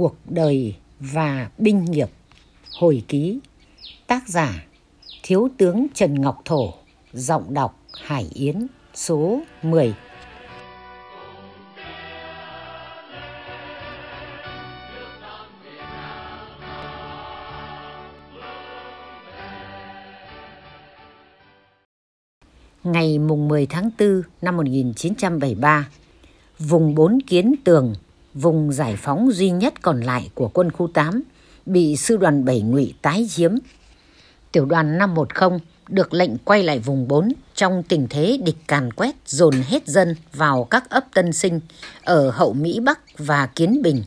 Cuộc đời và binh nghiệp Hồi ký Tác giả Thiếu tướng Trần Ngọc Thổ Giọng đọc Hải Yến Số 10 Ngày mùng 10 tháng 4 năm 1973 Vùng bốn Kiến Tường vùng giải phóng duy nhất còn lại của quân khu 8, bị sư đoàn 7 ngụy tái chiếm. Tiểu đoàn 510 được lệnh quay lại vùng 4 trong tình thế địch càn quét dồn hết dân vào các ấp tân sinh ở Hậu Mỹ Bắc và Kiến Bình.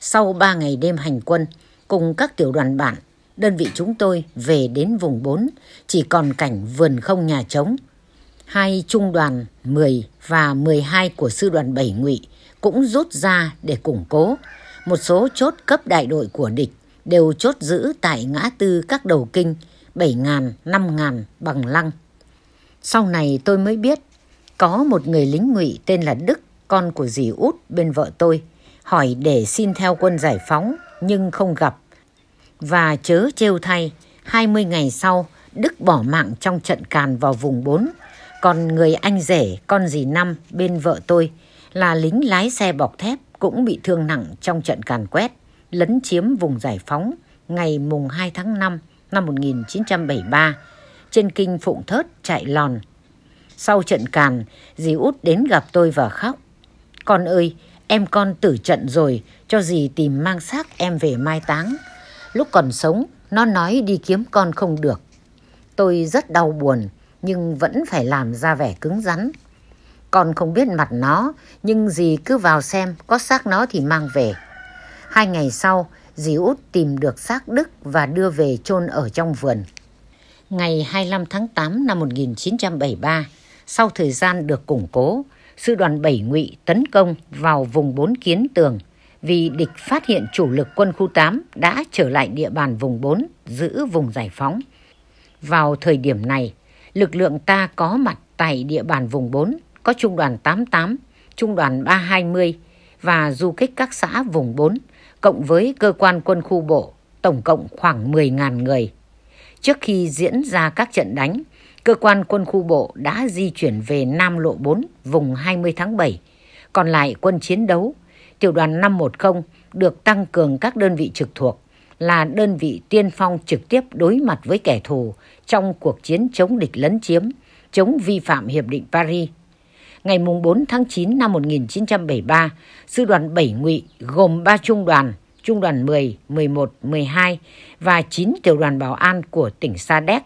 Sau 3 ngày đêm hành quân, cùng các tiểu đoàn bạn, đơn vị chúng tôi về đến vùng 4, chỉ còn cảnh vườn không nhà trống. Hai trung đoàn 10 và 12 của sư đoàn 7 ngụy cũng rút ra để củng cố. Một số chốt cấp đại đội của địch đều chốt giữ tại ngã tư các đầu kinh 7.000, 5.000 bằng lăng. Sau này tôi mới biết có một người lính ngụy tên là Đức, con của dì út bên vợ tôi, hỏi để xin theo quân giải phóng nhưng không gặp. Và chớ trêu thay, 20 ngày sau, Đức bỏ mạng trong trận càn vào vùng 4, còn người anh rể, con dì năm bên vợ tôi là lính lái xe bọc thép cũng bị thương nặng trong trận càn quét lấn chiếm vùng giải phóng ngày mùng 2 tháng 5 năm 1973 trên kinh Phụng Thớt chạy lòn. Sau trận càn, dì út đến gặp tôi và khóc. Con ơi, em con tử trận rồi, cho dì tìm mang xác em về mai táng. Lúc còn sống, nó nói đi kiếm con không được. Tôi rất đau buồn, nhưng vẫn phải làm ra vẻ cứng rắn. Con không biết mặt nó, nhưng dì cứ vào xem, có xác nó thì mang về. Hai ngày sau, dì út tìm được xác Đức và đưa về chôn ở trong vườn. Ngày 25 tháng 8 năm 1973, sau thời gian được củng cố, sư đoàn 7 ngụy tấn công vào vùng 4 Kiến Tường vì địch phát hiện chủ lực quân khu 8 đã trở lại địa bàn vùng 4 giữ vùng giải phóng. Vào thời điểm này, lực lượng ta có mặt tại địa bàn vùng 4 có trung đoàn 88, trung đoàn 320 và du kích các xã vùng 4, cộng với cơ quan quân khu bộ, tổng cộng khoảng 10.000 người. Trước khi diễn ra các trận đánh, cơ quan quân khu bộ đã di chuyển về Nam Lộ 4, vùng 20 tháng 7. Còn lại quân chiến đấu, tiểu đoàn 510 được tăng cường các đơn vị trực thuộc, là đơn vị tiên phong trực tiếp đối mặt với kẻ thù trong cuộc chiến chống địch lấn chiếm, chống vi phạm Hiệp định Paris ngày 4 tháng 9 năm 1973, sư đoàn 7 ngụy gồm 3 trung đoàn, trung đoàn 10, 11, 12 và 9 tiểu đoàn bảo an của tỉnh Sa Đéc,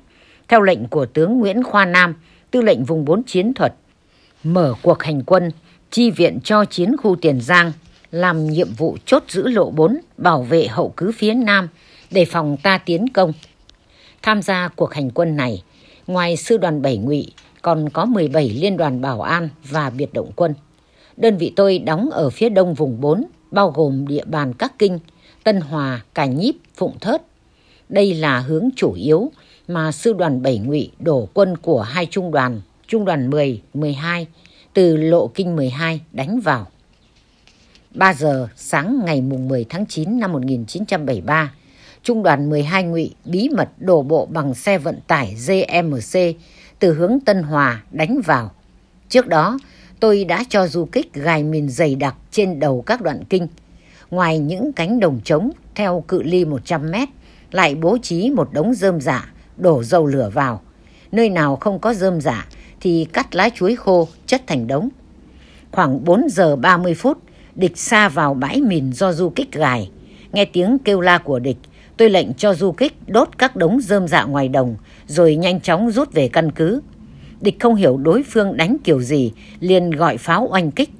theo lệnh của tướng Nguyễn Khoa Nam, tư lệnh vùng 4 chiến thuật, mở cuộc hành quân, chi viện cho chiến khu Tiền Giang, làm nhiệm vụ chốt giữ lộ 4, bảo vệ hậu cứ phía Nam, đề phòng ta tiến công. Tham gia cuộc hành quân này, ngoài sư đoàn 7 ngụy, còn có 17 liên đoàn bảo an và biệt động quân. Đơn vị tôi đóng ở phía đông vùng 4, bao gồm địa bàn các kinh Tân Hòa, Cà Nhíp, Phụng Thớt. Đây là hướng chủ yếu mà sư đoàn 7 ngụy đổ quân của hai trung đoàn, trung đoàn 10, 12, từ lộ kinh 12 đánh vào. 3 giờ sáng ngày mùng 10 tháng 9 năm 1973, trung đoàn 12 ngụy bí mật đổ bộ bằng xe vận tải GMC từ hướng Tân Hòa đánh vào. Trước đó, tôi đã cho du kích gài mìn dày đặc trên đầu các đoạn kinh. Ngoài những cánh đồng trống theo cự ly 100 mét, lại bố trí một đống rơm giả dạ đổ dầu lửa vào. Nơi nào không có rơm giả dạ thì cắt lá chuối khô chất thành đống. Khoảng 4 giờ 30 phút, địch xa vào bãi mìn do du kích gài. Nghe tiếng kêu la của địch, tôi lệnh cho du kích đốt các đống dơm dạ ngoài đồng, rồi nhanh chóng rút về căn cứ. Địch không hiểu đối phương đánh kiểu gì, liền gọi pháo oanh kích.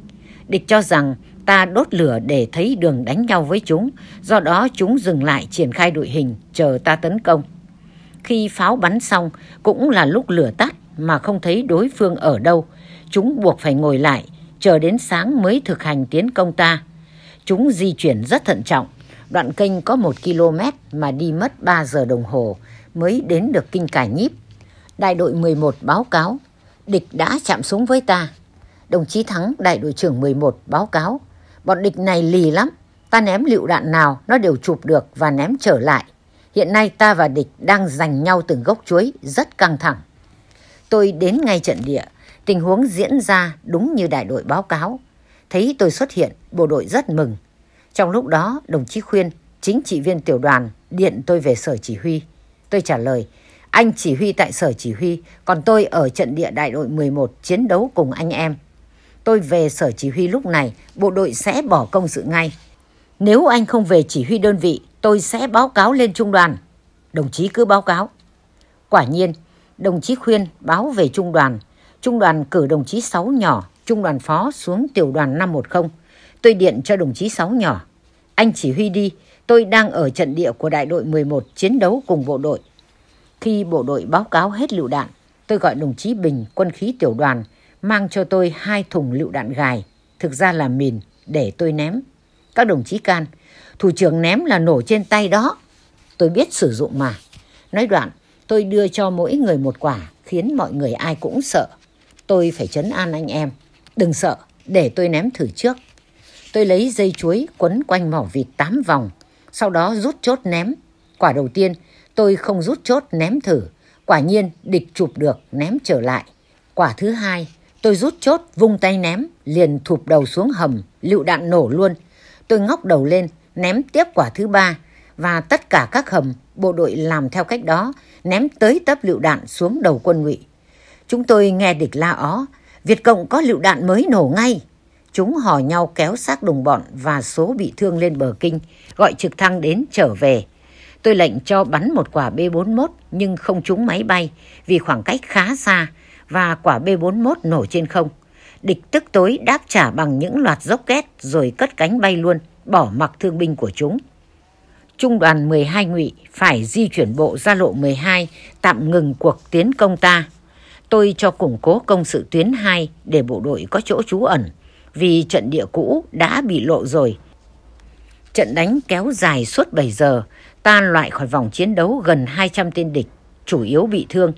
Địch cho rằng ta đốt lửa để thấy đường đánh nhau với chúng, do đó chúng dừng lại triển khai đội hình, chờ ta tấn công. Khi pháo bắn xong, cũng là lúc lửa tắt mà không thấy đối phương ở đâu. Chúng buộc phải ngồi lại, chờ đến sáng mới thực hành tiến công ta. Chúng di chuyển rất thận trọng, Đoạn kênh có 1 km mà đi mất 3 giờ đồng hồ mới đến được kinh cải nhíp. Đại đội 11 báo cáo, địch đã chạm súng với ta. Đồng chí Thắng, đại đội trưởng 11 báo cáo, bọn địch này lì lắm. Ta ném lựu đạn nào nó đều chụp được và ném trở lại. Hiện nay ta và địch đang giành nhau từng gốc chuối, rất căng thẳng. Tôi đến ngay trận địa, tình huống diễn ra đúng như đại đội báo cáo. Thấy tôi xuất hiện, bộ đội rất mừng, trong lúc đó, đồng chí Khuyên, chính trị viên tiểu đoàn, điện tôi về sở chỉ huy. Tôi trả lời, anh chỉ huy tại sở chỉ huy, còn tôi ở trận địa đại đội 11 chiến đấu cùng anh em. Tôi về sở chỉ huy lúc này, bộ đội sẽ bỏ công sự ngay. Nếu anh không về chỉ huy đơn vị, tôi sẽ báo cáo lên trung đoàn. Đồng chí cứ báo cáo. Quả nhiên, đồng chí khuyên báo về trung đoàn. Trung đoàn cử đồng chí 6 nhỏ, trung đoàn phó xuống tiểu đoàn 510. Tôi điện cho đồng chí Sáu nhỏ. Anh chỉ huy đi, tôi đang ở trận địa của đại đội 11 chiến đấu cùng bộ đội. Khi bộ đội báo cáo hết lựu đạn, tôi gọi đồng chí Bình, quân khí tiểu đoàn, mang cho tôi hai thùng lựu đạn gài, thực ra là mìn, để tôi ném. Các đồng chí can, thủ trưởng ném là nổ trên tay đó. Tôi biết sử dụng mà. Nói đoạn, tôi đưa cho mỗi người một quả, khiến mọi người ai cũng sợ. Tôi phải chấn an anh em. Đừng sợ, để tôi ném thử trước. Tôi lấy dây chuối quấn quanh mỏ vịt tám vòng, sau đó rút chốt ném. Quả đầu tiên, tôi không rút chốt ném thử. Quả nhiên, địch chụp được, ném trở lại. Quả thứ hai, tôi rút chốt, vung tay ném, liền thụp đầu xuống hầm, lựu đạn nổ luôn. Tôi ngóc đầu lên, ném tiếp quả thứ ba. Và tất cả các hầm, bộ đội làm theo cách đó, ném tới tấp lựu đạn xuống đầu quân ngụy. Chúng tôi nghe địch la ó, Việt Cộng có lựu đạn mới nổ ngay. Chúng hò nhau kéo xác đồng bọn và số bị thương lên bờ kinh, gọi trực thăng đến trở về. Tôi lệnh cho bắn một quả B-41 nhưng không trúng máy bay vì khoảng cách khá xa và quả B-41 nổ trên không. Địch tức tối đáp trả bằng những loạt dốc két rồi cất cánh bay luôn, bỏ mặc thương binh của chúng. Trung đoàn 12 ngụy phải di chuyển bộ ra lộ 12 tạm ngừng cuộc tiến công ta. Tôi cho củng cố công sự tuyến 2 để bộ đội có chỗ trú ẩn vì trận địa cũ đã bị lộ rồi. Trận đánh kéo dài suốt 7 giờ, tan loại khỏi vòng chiến đấu gần 200 tên địch, chủ yếu bị thương.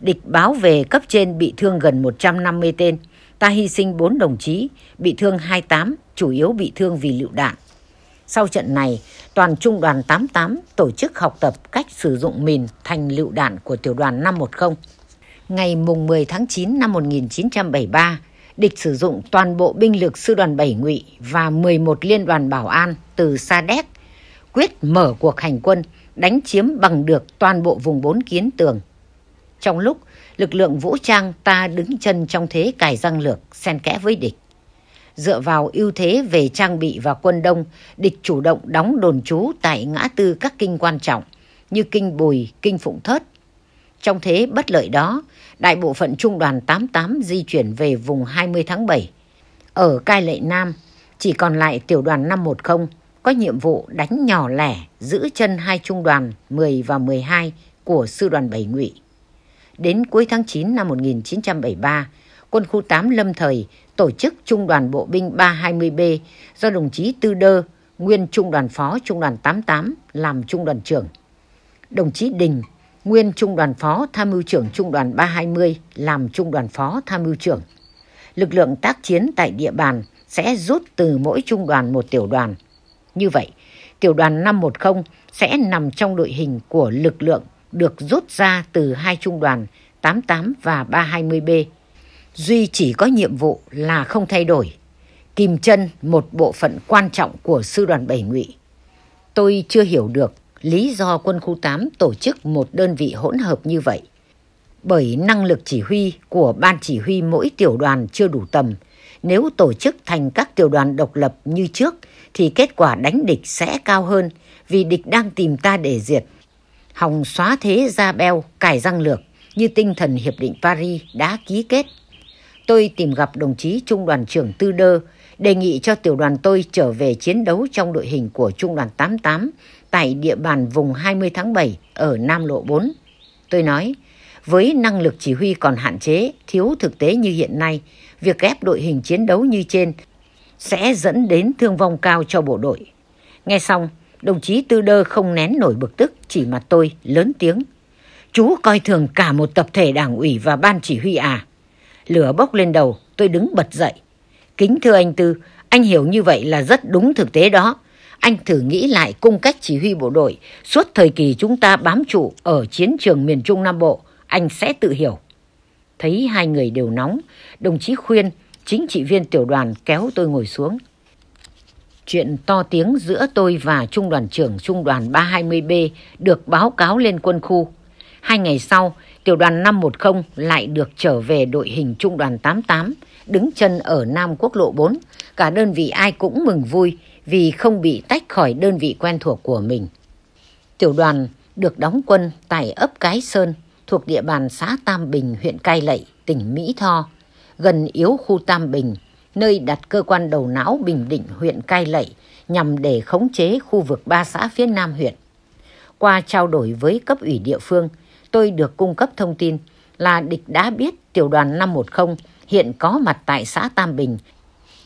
Địch báo về cấp trên bị thương gần 150 tên. Ta hy sinh 4 đồng chí, bị thương 28, chủ yếu bị thương vì lựu đạn. Sau trận này, toàn trung đoàn 88 tổ chức học tập cách sử dụng mìn thành lựu đạn của tiểu đoàn 510. Ngày mùng 10 tháng 9 năm 1973, địch sử dụng toàn bộ binh lực sư đoàn 7 ngụy và 11 liên đoàn bảo an từ Sa Đéc, quyết mở cuộc hành quân, đánh chiếm bằng được toàn bộ vùng bốn kiến tường. Trong lúc lực lượng vũ trang ta đứng chân trong thế cài răng lược, xen kẽ với địch. Dựa vào ưu thế về trang bị và quân đông, địch chủ động đóng đồn trú tại ngã tư các kinh quan trọng như kinh Bùi, kinh Phụng Thớt. Trong thế bất lợi đó, đại bộ phận trung đoàn 88 di chuyển về vùng 20 tháng 7. Ở Cai Lệ Nam, chỉ còn lại tiểu đoàn 510 có nhiệm vụ đánh nhỏ lẻ giữ chân hai trung đoàn 10 và 12 của sư đoàn 7 ngụy. Đến cuối tháng 9 năm 1973, quân khu 8 lâm thời tổ chức trung đoàn bộ binh 320B do đồng chí Tư Đơ, nguyên trung đoàn phó trung đoàn 88 làm trung đoàn trưởng. Đồng chí Đình nguyên Trung đoàn Phó Tham mưu trưởng Trung đoàn 320 làm Trung đoàn Phó Tham mưu trưởng. Lực lượng tác chiến tại địa bàn sẽ rút từ mỗi trung đoàn một tiểu đoàn. Như vậy, tiểu đoàn 510 sẽ nằm trong đội hình của lực lượng được rút ra từ hai trung đoàn 88 và 320B. Duy chỉ có nhiệm vụ là không thay đổi. Kìm chân một bộ phận quan trọng của sư đoàn 7 ngụy. Tôi chưa hiểu được lý do quân khu 8 tổ chức một đơn vị hỗn hợp như vậy. Bởi năng lực chỉ huy của ban chỉ huy mỗi tiểu đoàn chưa đủ tầm, nếu tổ chức thành các tiểu đoàn độc lập như trước thì kết quả đánh địch sẽ cao hơn vì địch đang tìm ta để diệt. Hòng xóa thế ra beo, cải răng lược như tinh thần Hiệp định Paris đã ký kết. Tôi tìm gặp đồng chí Trung đoàn trưởng Tư Đơ, đề nghị cho tiểu đoàn tôi trở về chiến đấu trong đội hình của Trung đoàn 88 tại địa bàn vùng 20 tháng 7 ở Nam Lộ 4. Tôi nói, với năng lực chỉ huy còn hạn chế, thiếu thực tế như hiện nay, việc ghép đội hình chiến đấu như trên sẽ dẫn đến thương vong cao cho bộ đội. Nghe xong, đồng chí Tư Đơ không nén nổi bực tức, chỉ mặt tôi, lớn tiếng. Chú coi thường cả một tập thể đảng ủy và ban chỉ huy à. Lửa bốc lên đầu, tôi đứng bật dậy. Kính thưa anh Tư, anh hiểu như vậy là rất đúng thực tế đó anh thử nghĩ lại cung cách chỉ huy bộ đội suốt thời kỳ chúng ta bám trụ ở chiến trường miền Trung Nam Bộ, anh sẽ tự hiểu. Thấy hai người đều nóng, đồng chí khuyên chính trị viên tiểu đoàn kéo tôi ngồi xuống. Chuyện to tiếng giữa tôi và trung đoàn trưởng trung đoàn 320B được báo cáo lên quân khu. Hai ngày sau, tiểu đoàn 510 lại được trở về đội hình trung đoàn 88, đứng chân ở Nam Quốc lộ 4. Cả đơn vị ai cũng mừng vui vì không bị tách khỏi đơn vị quen thuộc của mình. Tiểu đoàn được đóng quân tại ấp Cái Sơn thuộc địa bàn xã Tam Bình, huyện Cai Lậy, tỉnh Mỹ Tho, gần yếu khu Tam Bình, nơi đặt cơ quan đầu não Bình Định, huyện Cai Lậy, nhằm để khống chế khu vực ba xã phía nam huyện. Qua trao đổi với cấp ủy địa phương, tôi được cung cấp thông tin là địch đã biết tiểu đoàn 510 hiện có mặt tại xã Tam Bình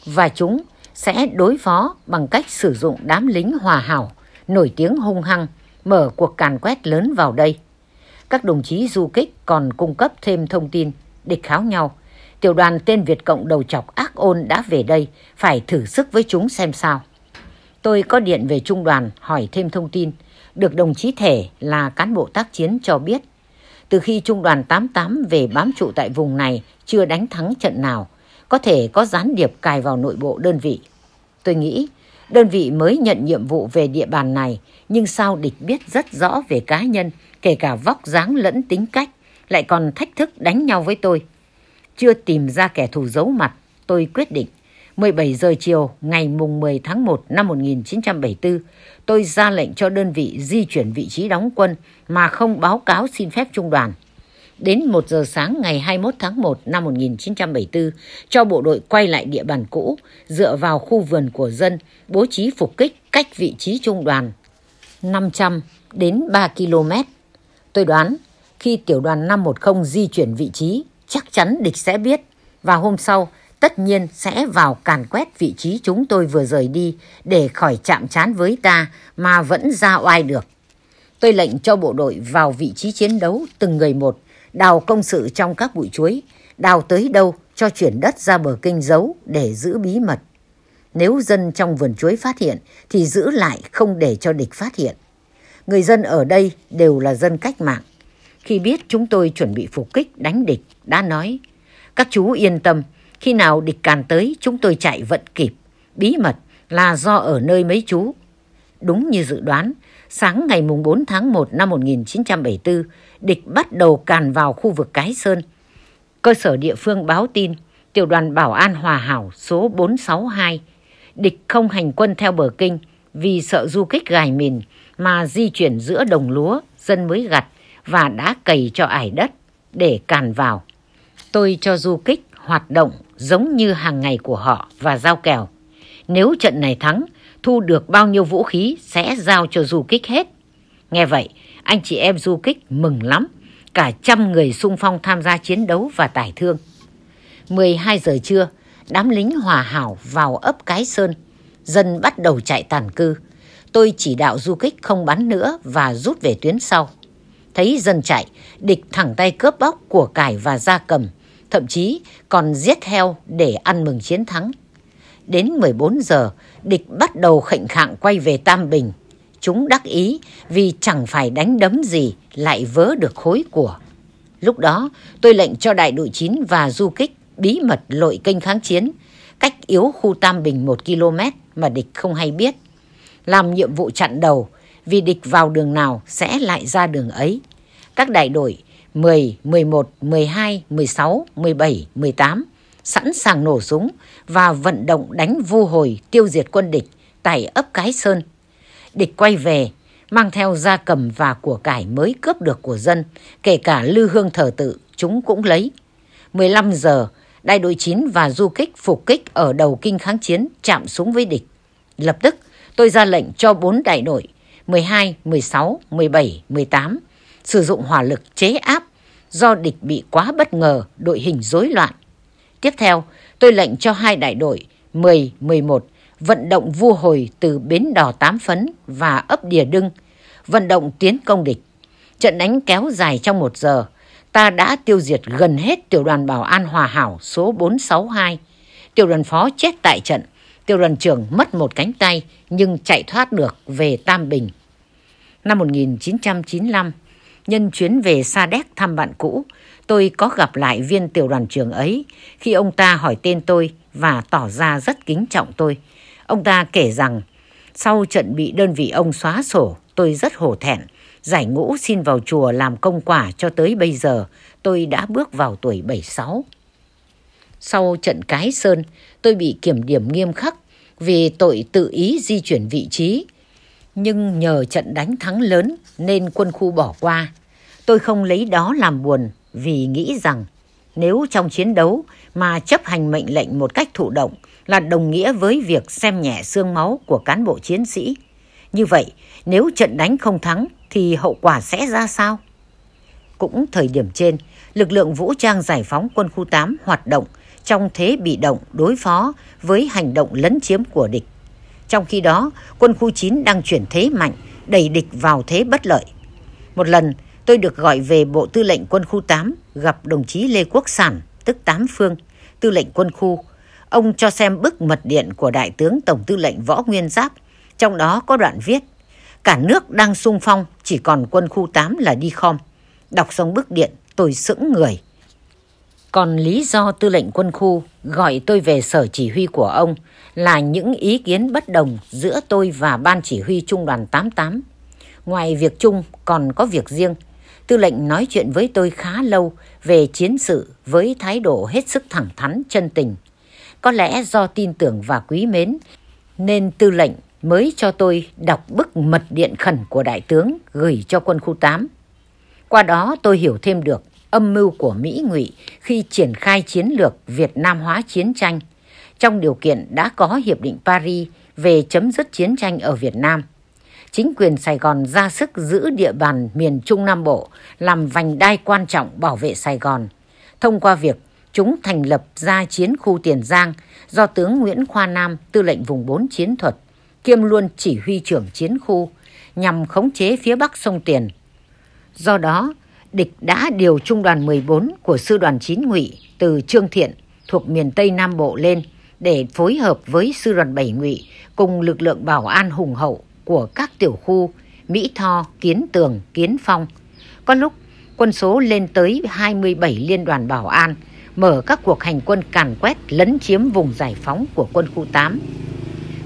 và chúng sẽ đối phó bằng cách sử dụng đám lính hòa hảo, nổi tiếng hung hăng, mở cuộc càn quét lớn vào đây. Các đồng chí du kích còn cung cấp thêm thông tin, địch kháo nhau. Tiểu đoàn tên Việt Cộng đầu chọc ác ôn đã về đây, phải thử sức với chúng xem sao. Tôi có điện về trung đoàn hỏi thêm thông tin, được đồng chí Thể là cán bộ tác chiến cho biết. Từ khi trung đoàn 88 về bám trụ tại vùng này, chưa đánh thắng trận nào, có thể có gián điệp cài vào nội bộ đơn vị. Tôi nghĩ đơn vị mới nhận nhiệm vụ về địa bàn này nhưng sao địch biết rất rõ về cá nhân, kể cả vóc dáng lẫn tính cách, lại còn thách thức đánh nhau với tôi. Chưa tìm ra kẻ thù giấu mặt, tôi quyết định 17 giờ chiều ngày mùng 10 tháng 1 năm 1974, tôi ra lệnh cho đơn vị di chuyển vị trí đóng quân mà không báo cáo xin phép trung đoàn đến 1 giờ sáng ngày 21 tháng 1 năm 1974 cho bộ đội quay lại địa bàn cũ, dựa vào khu vườn của dân, bố trí phục kích cách vị trí trung đoàn 500 đến 3 km. Tôi đoán khi tiểu đoàn 510 di chuyển vị trí, chắc chắn địch sẽ biết và hôm sau tất nhiên sẽ vào càn quét vị trí chúng tôi vừa rời đi để khỏi chạm trán với ta mà vẫn ra oai được. Tôi lệnh cho bộ đội vào vị trí chiến đấu từng người một đào công sự trong các bụi chuối, đào tới đâu cho chuyển đất ra bờ kinh giấu để giữ bí mật. Nếu dân trong vườn chuối phát hiện thì giữ lại không để cho địch phát hiện. Người dân ở đây đều là dân cách mạng. Khi biết chúng tôi chuẩn bị phục kích đánh địch, đã nói, các chú yên tâm, khi nào địch càn tới chúng tôi chạy vận kịp. Bí mật là do ở nơi mấy chú đúng như dự đoán, sáng ngày 4 tháng 1 năm 1974, địch bắt đầu càn vào khu vực Cái Sơn. Cơ sở địa phương báo tin, tiểu đoàn Bảo an Hòa Hảo số 462, địch không hành quân theo bờ kinh vì sợ du kích gài mìn mà di chuyển giữa đồng lúa, dân mới gặt và đã cày cho ải đất để càn vào. Tôi cho du kích hoạt động giống như hàng ngày của họ và giao kèo. Nếu trận này thắng, thu được bao nhiêu vũ khí sẽ giao cho du kích hết. Nghe vậy, anh chị em du kích mừng lắm, cả trăm người sung phong tham gia chiến đấu và tải thương. 12 giờ trưa, đám lính hòa hảo vào ấp Cái Sơn, dân bắt đầu chạy tàn cư. Tôi chỉ đạo du kích không bắn nữa và rút về tuyến sau. Thấy dân chạy, địch thẳng tay cướp bóc của cải và gia cầm, thậm chí còn giết heo để ăn mừng chiến thắng. Đến 14 giờ, địch bắt đầu khệnh khạng quay về Tam Bình. Chúng đắc ý vì chẳng phải đánh đấm gì lại vớ được khối của. Lúc đó, tôi lệnh cho đại đội 9 và du kích bí mật lội kênh kháng chiến, cách yếu khu Tam Bình 1 km mà địch không hay biết. Làm nhiệm vụ chặn đầu, vì địch vào đường nào sẽ lại ra đường ấy. Các đại đội 10, 11, 12, 16, 17, 18 sẵn sàng nổ súng và vận động đánh vô hồi tiêu diệt quân địch tại ấp Cái Sơn. Địch quay về, mang theo gia cầm và của cải mới cướp được của dân, kể cả lưu hương thờ tự, chúng cũng lấy. 15 giờ, đại đội 9 và du kích phục kích ở đầu kinh kháng chiến chạm súng với địch. Lập tức, tôi ra lệnh cho 4 đại đội 12, 16, 17, 18 sử dụng hỏa lực chế áp do địch bị quá bất ngờ, đội hình rối loạn Tiếp theo, tôi lệnh cho hai đại đội 10-11 vận động vua hồi từ bến đò Tám Phấn và ấp Đìa Đưng, vận động tiến công địch. Trận đánh kéo dài trong một giờ, ta đã tiêu diệt gần hết tiểu đoàn bảo an hòa hảo số 462. Tiểu đoàn phó chết tại trận, tiểu đoàn trưởng mất một cánh tay nhưng chạy thoát được về Tam Bình. Năm 1995, nhân chuyến về Sa Đéc thăm bạn cũ, tôi có gặp lại viên tiểu đoàn trưởng ấy khi ông ta hỏi tên tôi và tỏ ra rất kính trọng tôi. Ông ta kể rằng sau trận bị đơn vị ông xóa sổ, tôi rất hổ thẹn. Giải ngũ xin vào chùa làm công quả cho tới bây giờ, tôi đã bước vào tuổi 76. Sau trận Cái Sơn, tôi bị kiểm điểm nghiêm khắc vì tội tự ý di chuyển vị trí. Nhưng nhờ trận đánh thắng lớn nên quân khu bỏ qua. Tôi không lấy đó làm buồn vì nghĩ rằng nếu trong chiến đấu mà chấp hành mệnh lệnh một cách thụ động là đồng nghĩa với việc xem nhẹ xương máu của cán bộ chiến sĩ. Như vậy, nếu trận đánh không thắng thì hậu quả sẽ ra sao? Cũng thời điểm trên, lực lượng vũ trang giải phóng quân khu 8 hoạt động trong thế bị động đối phó với hành động lấn chiếm của địch. Trong khi đó, quân khu 9 đang chuyển thế mạnh, đẩy địch vào thế bất lợi. Một lần, tôi được gọi về Bộ Tư lệnh Quân khu 8 gặp đồng chí Lê Quốc Sản, tức Tám Phương, Tư lệnh Quân khu. Ông cho xem bức mật điện của Đại tướng Tổng Tư lệnh Võ Nguyên Giáp, trong đó có đoạn viết Cả nước đang sung phong, chỉ còn quân khu 8 là đi khom. Đọc xong bức điện, tôi sững người. Còn lý do tư lệnh quân khu gọi tôi về sở chỉ huy của ông là những ý kiến bất đồng giữa tôi và ban chỉ huy trung đoàn 88. Ngoài việc chung còn có việc riêng tư lệnh nói chuyện với tôi khá lâu về chiến sự với thái độ hết sức thẳng thắn, chân tình. Có lẽ do tin tưởng và quý mến, nên tư lệnh mới cho tôi đọc bức mật điện khẩn của đại tướng gửi cho quân khu 8. Qua đó tôi hiểu thêm được âm mưu của Mỹ ngụy khi triển khai chiến lược Việt Nam hóa chiến tranh trong điều kiện đã có Hiệp định Paris về chấm dứt chiến tranh ở Việt Nam chính quyền Sài Gòn ra sức giữ địa bàn miền Trung Nam Bộ làm vành đai quan trọng bảo vệ Sài Gòn. Thông qua việc chúng thành lập ra chiến khu Tiền Giang do tướng Nguyễn Khoa Nam, tư lệnh vùng 4 chiến thuật, kiêm luôn chỉ huy trưởng chiến khu nhằm khống chế phía bắc sông Tiền. Do đó, địch đã điều trung đoàn 14 của sư đoàn 9 ngụy từ Trương Thiện thuộc miền Tây Nam Bộ lên để phối hợp với sư đoàn 7 ngụy cùng lực lượng bảo an hùng hậu của các tiểu khu Mỹ Tho, Kiến Tường, Kiến Phong. Có lúc quân số lên tới 27 liên đoàn bảo an, mở các cuộc hành quân càn quét lấn chiếm vùng giải phóng của quân khu 8.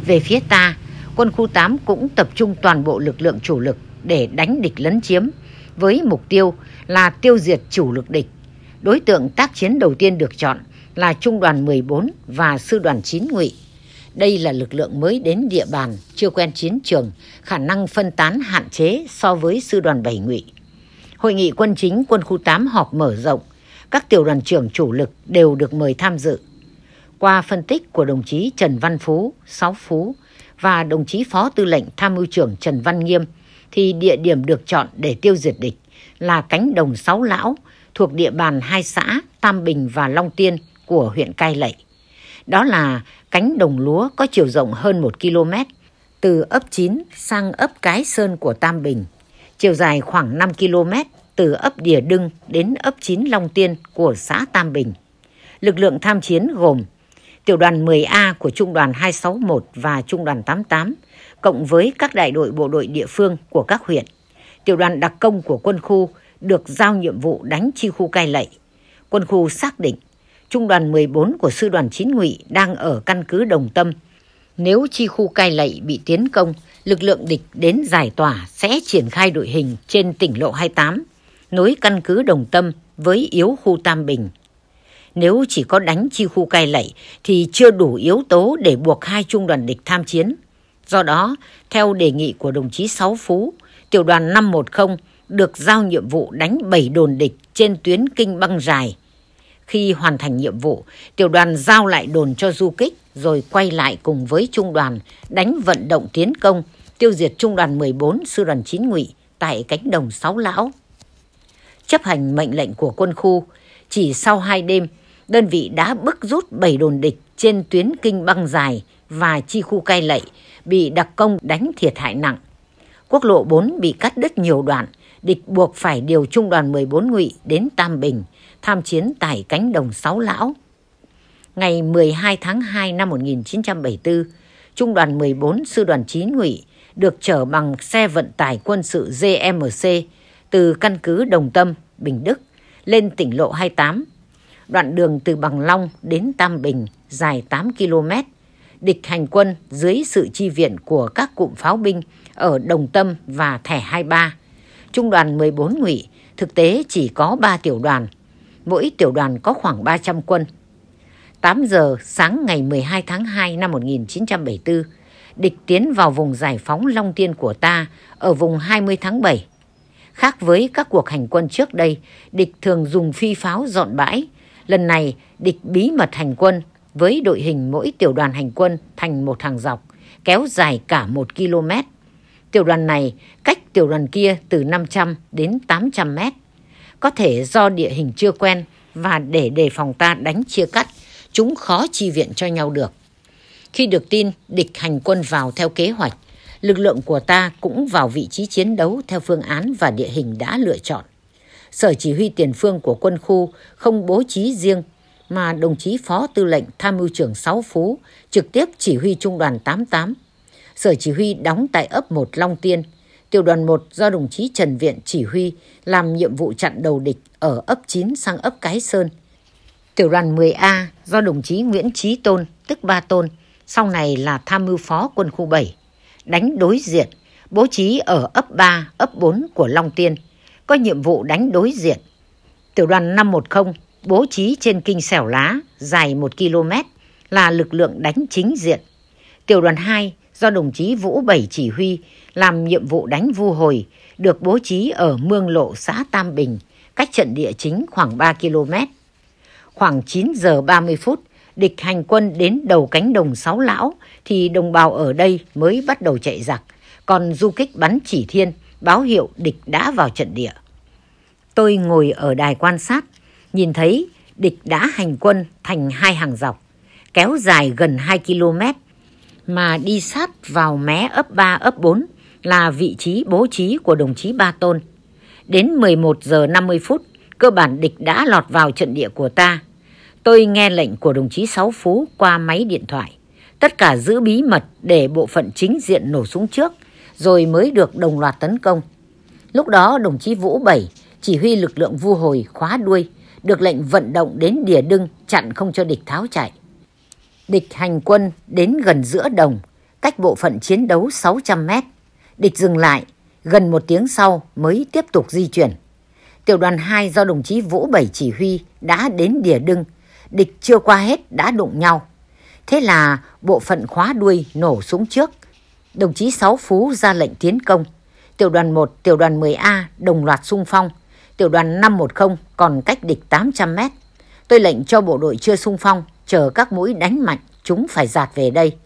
Về phía ta, quân khu 8 cũng tập trung toàn bộ lực lượng chủ lực để đánh địch lấn chiếm, với mục tiêu là tiêu diệt chủ lực địch. Đối tượng tác chiến đầu tiên được chọn là Trung đoàn 14 và Sư đoàn 9 Ngụy. Đây là lực lượng mới đến địa bàn, chưa quen chiến trường, khả năng phân tán hạn chế so với sư đoàn 7 ngụy. Hội nghị quân chính quân khu 8 họp mở rộng, các tiểu đoàn trưởng chủ lực đều được mời tham dự. Qua phân tích của đồng chí Trần Văn Phú, Sáu Phú và đồng chí Phó Tư lệnh Tham mưu trưởng Trần Văn Nghiêm thì địa điểm được chọn để tiêu diệt địch là cánh đồng Sáu Lão thuộc địa bàn hai xã Tam Bình và Long Tiên của huyện Cai Lậy. Đó là cánh đồng lúa có chiều rộng hơn 1 km từ ấp 9 sang ấp Cái Sơn của Tam Bình, chiều dài khoảng 5 km từ ấp Đìa Đưng đến ấp 9 Long Tiên của xã Tam Bình. Lực lượng tham chiến gồm tiểu đoàn 10A của trung đoàn 261 và trung đoàn 88, cộng với các đại đội bộ đội địa phương của các huyện. Tiểu đoàn đặc công của quân khu được giao nhiệm vụ đánh chi khu cai lệ Quân khu xác định trung đoàn 14 của sư đoàn 9 ngụy đang ở căn cứ Đồng Tâm. Nếu chi khu cai lậy bị tiến công, lực lượng địch đến giải tỏa sẽ triển khai đội hình trên tỉnh lộ 28, nối căn cứ Đồng Tâm với yếu khu Tam Bình. Nếu chỉ có đánh chi khu cai lậy thì chưa đủ yếu tố để buộc hai trung đoàn địch tham chiến. Do đó, theo đề nghị của đồng chí Sáu Phú, tiểu đoàn 510 được giao nhiệm vụ đánh 7 đồn địch trên tuyến Kinh Băng Dài, khi hoàn thành nhiệm vụ, tiểu đoàn giao lại đồn cho du kích rồi quay lại cùng với trung đoàn đánh vận động tiến công, tiêu diệt trung đoàn 14 sư đoàn 9 ngụy tại cánh đồng Sáu Lão. Chấp hành mệnh lệnh của quân khu, chỉ sau hai đêm, đơn vị đã bức rút bảy đồn địch trên tuyến kinh băng dài và chi khu cai lậy bị đặc công đánh thiệt hại nặng. Quốc lộ 4 bị cắt đứt nhiều đoạn, địch buộc phải điều trung đoàn 14 ngụy đến Tam Bình tham chiến tại cánh đồng Sáu Lão. Ngày 12 tháng 2 năm 1974, Trung đoàn 14 Sư đoàn 9 Ngụy được chở bằng xe vận tải quân sự GMC từ căn cứ Đồng Tâm, Bình Đức lên tỉnh lộ 28. Đoạn đường từ Bằng Long đến Tam Bình dài 8 km. Địch hành quân dưới sự chi viện của các cụm pháo binh ở Đồng Tâm và Thẻ 23. Trung đoàn 14 Ngụy thực tế chỉ có 3 tiểu đoàn mỗi tiểu đoàn có khoảng 300 quân. 8 giờ sáng ngày 12 tháng 2 năm 1974, địch tiến vào vùng giải phóng Long Tiên của ta ở vùng 20 tháng 7. Khác với các cuộc hành quân trước đây, địch thường dùng phi pháo dọn bãi. Lần này, địch bí mật hành quân với đội hình mỗi tiểu đoàn hành quân thành một hàng dọc, kéo dài cả một km. Tiểu đoàn này cách tiểu đoàn kia từ 500 đến 800 mét có thể do địa hình chưa quen và để đề phòng ta đánh chia cắt, chúng khó chi viện cho nhau được. Khi được tin địch hành quân vào theo kế hoạch, lực lượng của ta cũng vào vị trí chiến đấu theo phương án và địa hình đã lựa chọn. Sở chỉ huy tiền phương của quân khu không bố trí riêng mà đồng chí Phó Tư lệnh Tham mưu trưởng Sáu Phú trực tiếp chỉ huy Trung đoàn 88. Sở chỉ huy đóng tại ấp 1 Long Tiên, tiểu đoàn 1 do đồng chí Trần Viện chỉ huy làm nhiệm vụ chặn đầu địch ở ấp 9 sang ấp Cái Sơn. Tiểu đoàn 10A do đồng chí Nguyễn Trí Tôn, tức Ba Tôn, sau này là tham mưu phó quân khu 7, đánh đối diện, bố trí ở ấp 3, ấp 4 của Long Tiên, có nhiệm vụ đánh đối diện. Tiểu đoàn 510 bố trí trên kinh xẻo lá dài 1 km là lực lượng đánh chính diện. Tiểu đoàn 2 do đồng chí Vũ Bảy chỉ huy làm nhiệm vụ đánh vu hồi được bố trí ở Mương Lộ xã Tam Bình, cách trận địa chính khoảng 3 km. Khoảng 9 giờ 30 phút, địch hành quân đến đầu cánh đồng Sáu Lão thì đồng bào ở đây mới bắt đầu chạy giặc, còn du kích bắn chỉ thiên báo hiệu địch đã vào trận địa. Tôi ngồi ở đài quan sát, nhìn thấy địch đã hành quân thành hai hàng dọc, kéo dài gần 2 km mà đi sát vào mé ấp 3 ấp 4 là vị trí bố trí của đồng chí Ba Tôn. Đến 11 giờ 50 phút, cơ bản địch đã lọt vào trận địa của ta. Tôi nghe lệnh của đồng chí Sáu Phú qua máy điện thoại. Tất cả giữ bí mật để bộ phận chính diện nổ súng trước, rồi mới được đồng loạt tấn công. Lúc đó đồng chí Vũ Bảy chỉ huy lực lượng vu hồi khóa đuôi, được lệnh vận động đến đìa đưng chặn không cho địch tháo chạy. Địch hành quân đến gần giữa đồng, cách bộ phận chiến đấu 600 mét. Địch dừng lại, gần một tiếng sau mới tiếp tục di chuyển. Tiểu đoàn 2 do đồng chí Vũ Bảy chỉ huy đã đến đỉa đưng, địch chưa qua hết đã đụng nhau. Thế là bộ phận khóa đuôi nổ súng trước. Đồng chí Sáu Phú ra lệnh tiến công. Tiểu đoàn 1, tiểu đoàn 10A đồng loạt xung phong. Tiểu đoàn 510 còn cách địch 800 mét. Tôi lệnh cho bộ đội chưa xung phong chờ các mũi đánh mạnh chúng phải giạt về đây.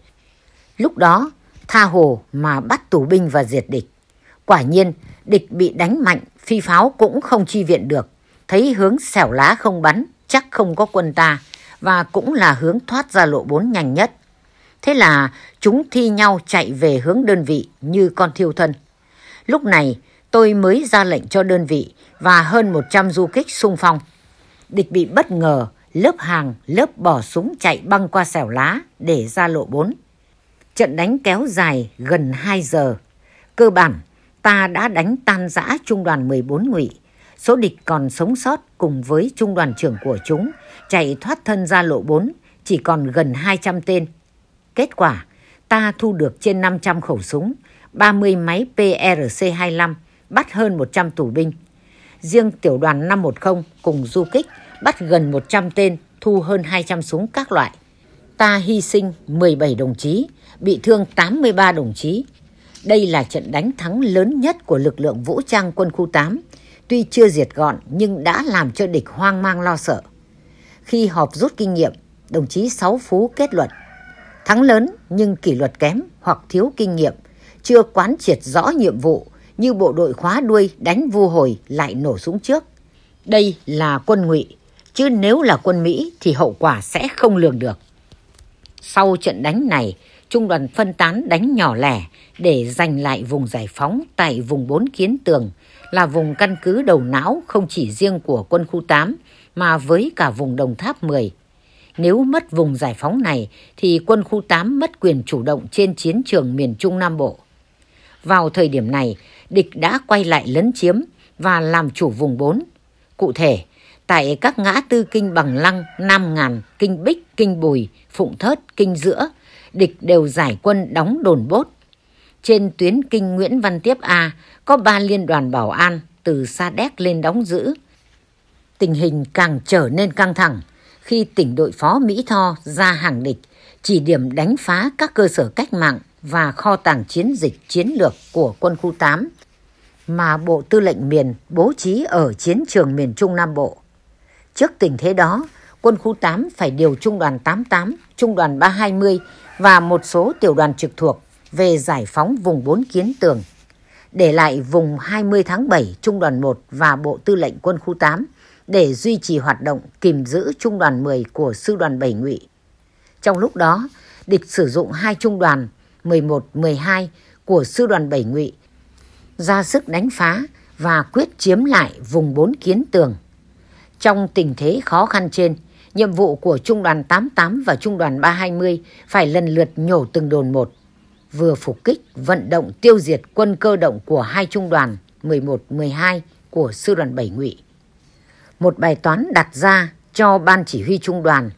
Lúc đó, tha hồ mà bắt tù binh và diệt địch. Quả nhiên, địch bị đánh mạnh, phi pháo cũng không chi viện được. Thấy hướng xẻo lá không bắn, chắc không có quân ta, và cũng là hướng thoát ra lộ bốn nhanh nhất. Thế là chúng thi nhau chạy về hướng đơn vị như con thiêu thân. Lúc này, tôi mới ra lệnh cho đơn vị và hơn 100 du kích xung phong. Địch bị bất ngờ, lớp hàng lớp bỏ súng chạy băng qua xẻo lá để ra lộ 4. Trận đánh kéo dài gần 2 giờ. Cơ bản, ta đã đánh tan rã trung đoàn 14 ngụy. Số địch còn sống sót cùng với trung đoàn trưởng của chúng chạy thoát thân ra lộ 4 chỉ còn gần 200 tên. Kết quả, ta thu được trên 500 khẩu súng, 30 máy PRC-25, bắt hơn 100 tù binh. Riêng tiểu đoàn 510 cùng du kích bắt gần 100 tên, thu hơn 200 súng các loại. Ta hy sinh 17 đồng chí, bị thương 83 đồng chí. Đây là trận đánh thắng lớn nhất của lực lượng vũ trang quân khu 8, tuy chưa diệt gọn nhưng đã làm cho địch hoang mang lo sợ. Khi họp rút kinh nghiệm, đồng chí Sáu Phú kết luận, thắng lớn nhưng kỷ luật kém hoặc thiếu kinh nghiệm, chưa quán triệt rõ nhiệm vụ như bộ đội khóa đuôi đánh vu hồi lại nổ súng trước. Đây là quân ngụy chứ nếu là quân Mỹ thì hậu quả sẽ không lường được. Sau trận đánh này, trung đoàn phân tán đánh nhỏ lẻ để giành lại vùng giải phóng tại vùng 4 Kiến Tường là vùng căn cứ đầu não không chỉ riêng của quân khu 8 mà với cả vùng Đồng Tháp 10. Nếu mất vùng giải phóng này thì quân khu 8 mất quyền chủ động trên chiến trường miền Trung Nam Bộ. Vào thời điểm này, địch đã quay lại lấn chiếm và làm chủ vùng 4. Cụ thể, tại các ngã tư kinh Bằng Lăng, Nam Ngàn, kinh Bích, kinh Bùi, Phụng Thớt, kinh Giữa, địch đều giải quân đóng đồn bốt. Trên tuyến kinh Nguyễn Văn Tiếp A có ba liên đoàn bảo an từ Sa Đéc lên đóng giữ. Tình hình càng trở nên căng thẳng khi tỉnh đội phó Mỹ Tho ra hàng địch chỉ điểm đánh phá các cơ sở cách mạng và kho tàng chiến dịch chiến lược của quân khu 8 mà Bộ Tư lệnh Miền bố trí ở chiến trường miền Trung Nam Bộ. Trước tình thế đó, quân khu 8 phải điều trung đoàn 88, trung đoàn 320 và một số tiểu đoàn trực thuộc về giải phóng vùng 4 Kiến Tường. Để lại vùng 20 tháng 7 Trung đoàn 1 và Bộ Tư lệnh Quân khu 8 để duy trì hoạt động kìm giữ Trung đoàn 10 của Sư đoàn 7 Ngụy. Trong lúc đó, địch sử dụng hai trung đoàn 11-12 của Sư đoàn 7 Ngụy ra sức đánh phá và quyết chiếm lại vùng 4 Kiến Tường. Trong tình thế khó khăn trên, nhiệm vụ của Trung đoàn 88 và Trung đoàn 320 phải lần lượt nhổ từng đồn một, vừa phục kích vận động tiêu diệt quân cơ động của hai trung đoàn 11-12 của Sư đoàn 7 Ngụy. Một bài toán đặt ra cho Ban Chỉ huy Trung đoàn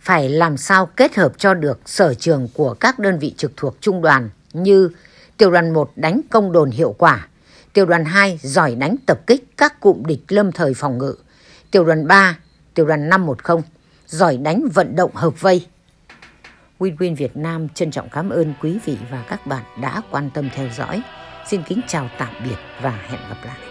phải làm sao kết hợp cho được sở trường của các đơn vị trực thuộc Trung đoàn như Tiểu đoàn 1 đánh công đồn hiệu quả, Tiểu đoàn 2 giỏi đánh tập kích các cụm địch lâm thời phòng ngự, tiểu đoàn 3, tiểu đoàn 510, giỏi đánh vận động hợp vây. Win Win Việt Nam trân trọng cảm ơn quý vị và các bạn đã quan tâm theo dõi. Xin kính chào tạm biệt và hẹn gặp lại.